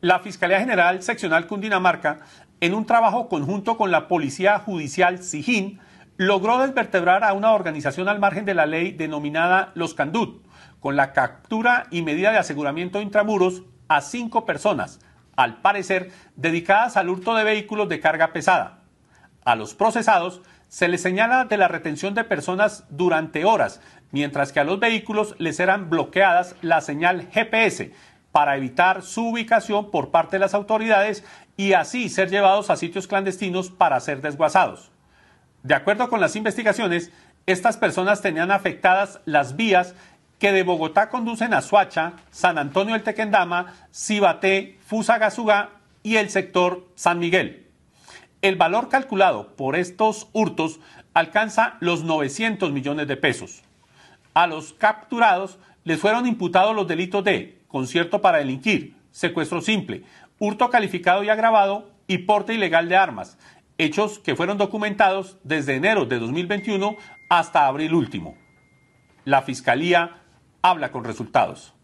la Fiscalía General Seccional Cundinamarca, en un trabajo conjunto con la Policía Judicial SIGIN, logró desvertebrar a una organización al margen de la ley denominada Los Candut, con la captura y medida de aseguramiento intramuros a cinco personas, al parecer dedicadas al hurto de vehículos de carga pesada. A los procesados se les señala de la retención de personas durante horas, mientras que a los vehículos les eran bloqueadas la señal GPS para evitar su ubicación por parte de las autoridades y así ser llevados a sitios clandestinos para ser desguazados. De acuerdo con las investigaciones, estas personas tenían afectadas las vías que de Bogotá conducen a Suacha, San Antonio del Tequendama, Cibaté, Fusagasugá y el sector San Miguel. El valor calculado por estos hurtos alcanza los 900 millones de pesos. A los capturados les fueron imputados los delitos de concierto para delinquir, secuestro simple, hurto calificado y agravado y porte ilegal de armas, hechos que fueron documentados desde enero de 2021 hasta abril último. La Fiscalía habla con resultados.